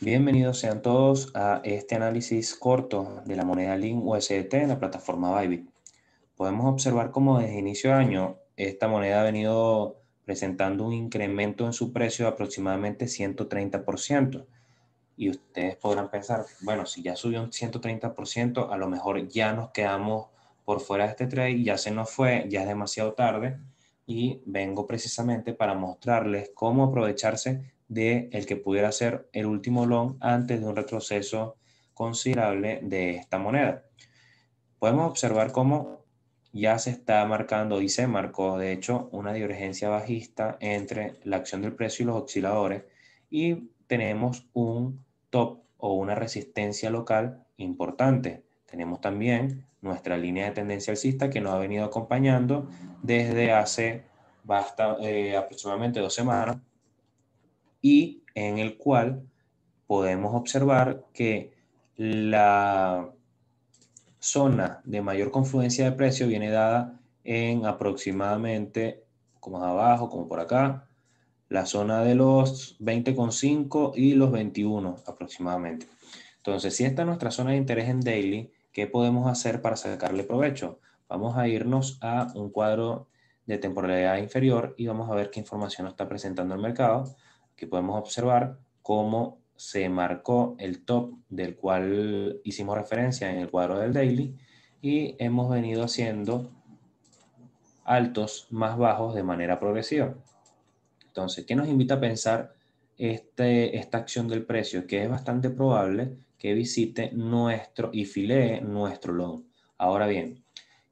Bienvenidos sean todos a este análisis corto de la moneda LIN USDT en la plataforma Bybit. Podemos observar cómo desde inicio de año esta moneda ha venido presentando un incremento en su precio de aproximadamente 130%. Y ustedes podrán pensar, bueno, si ya subió un 130%, a lo mejor ya nos quedamos por fuera de este trade, ya se nos fue, ya es demasiado tarde. Y vengo precisamente para mostrarles cómo aprovecharse de el que pudiera ser el último long antes de un retroceso considerable de esta moneda. Podemos observar cómo ya se está marcando y se marcó, de hecho, una divergencia bajista entre la acción del precio y los osciladores y tenemos un top o una resistencia local importante. Tenemos también nuestra línea de tendencia alcista que nos ha venido acompañando desde hace basta, eh, aproximadamente dos semanas y en el cual podemos observar que la zona de mayor confluencia de precio viene dada en aproximadamente, como abajo, como por acá, la zona de los 20,5 y los 21 aproximadamente. Entonces, si esta es nuestra zona de interés en daily, ¿qué podemos hacer para sacarle provecho? Vamos a irnos a un cuadro de temporalidad inferior y vamos a ver qué información nos está presentando el mercado que podemos observar cómo se marcó el top del cual hicimos referencia en el cuadro del daily y hemos venido haciendo altos más bajos de manera progresiva. Entonces, ¿qué nos invita a pensar este, esta acción del precio? Que es bastante probable que visite nuestro y filee nuestro loan. Ahora bien,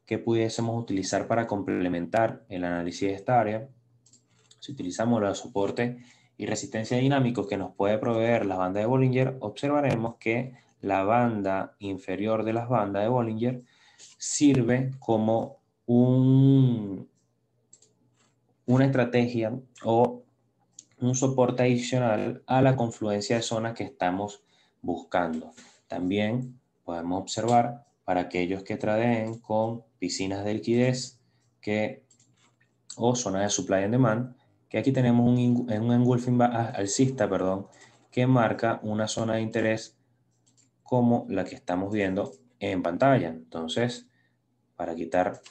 ¿qué pudiésemos utilizar para complementar el análisis de esta área? Si utilizamos los soporte y resistencia dinámicos que nos puede proveer la banda de Bollinger, observaremos que la banda inferior de las bandas de Bollinger sirve como un, una estrategia o un soporte adicional a la confluencia de zonas que estamos buscando. También podemos observar para aquellos que tradeen con piscinas de liquidez que, o zonas de supply and demand que aquí tenemos un, eh, engulfing ah, alcista, perdón, que marca una zona de interés como la que estamos viendo en pantalla. Entonces, para quitar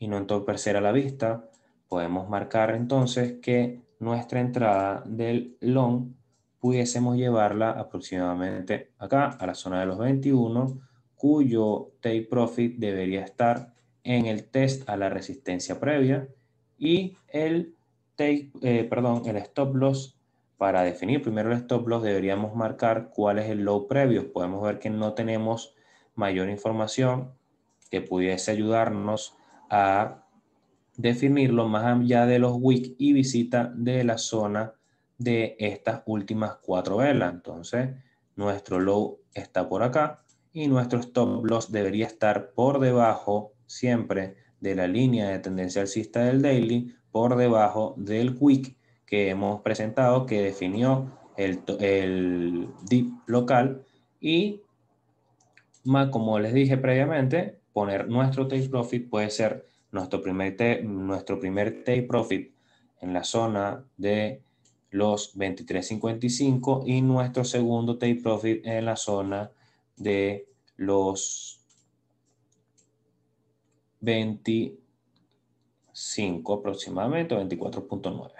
y no entorpecer a la vista, podemos marcar entonces que nuestra entrada del long pudiésemos llevarla aproximadamente acá, a la zona de los 21, cuyo take profit debería estar en el test a la resistencia previa y el eh, perdón, el stop loss, para definir primero el stop loss deberíamos marcar cuál es el low previo. Podemos ver que no tenemos mayor información que pudiese ayudarnos a definirlo más allá de los week y visita de la zona de estas últimas cuatro velas. Entonces, nuestro low está por acá y nuestro stop loss debería estar por debajo siempre de la línea de tendencia alcista del daily por debajo del quick que hemos presentado que definió el, el local y como les dije previamente, poner nuestro take profit puede ser nuestro primer, take, nuestro primer take profit en la zona de los 23.55 y nuestro segundo take profit en la zona de los 20 5 aproximadamente, 24.9.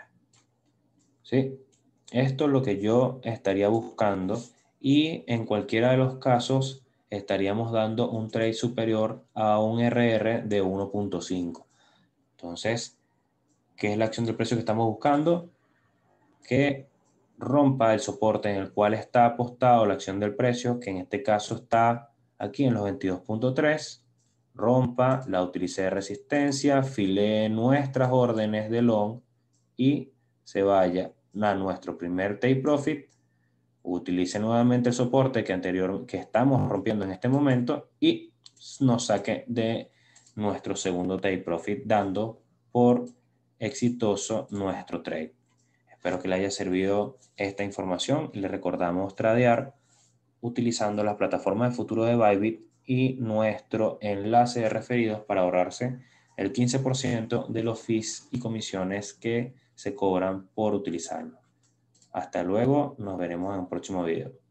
¿Sí? Esto es lo que yo estaría buscando y en cualquiera de los casos estaríamos dando un trade superior a un RR de 1.5. Entonces, ¿qué es la acción del precio que estamos buscando? Que rompa el soporte en el cual está apostado la acción del precio, que en este caso está aquí en los 22.3 rompa, la utilice de resistencia, filee nuestras órdenes de long y se vaya a nuestro primer take profit, utilice nuevamente el soporte que anterior que estamos rompiendo en este momento y nos saque de nuestro segundo take profit dando por exitoso nuestro trade. Espero que le haya servido esta información le recordamos tradear utilizando las plataformas de futuro de Bybit y nuestro enlace de referidos para ahorrarse el 15% de los fees y comisiones que se cobran por utilizarlo. Hasta luego, nos veremos en un próximo video.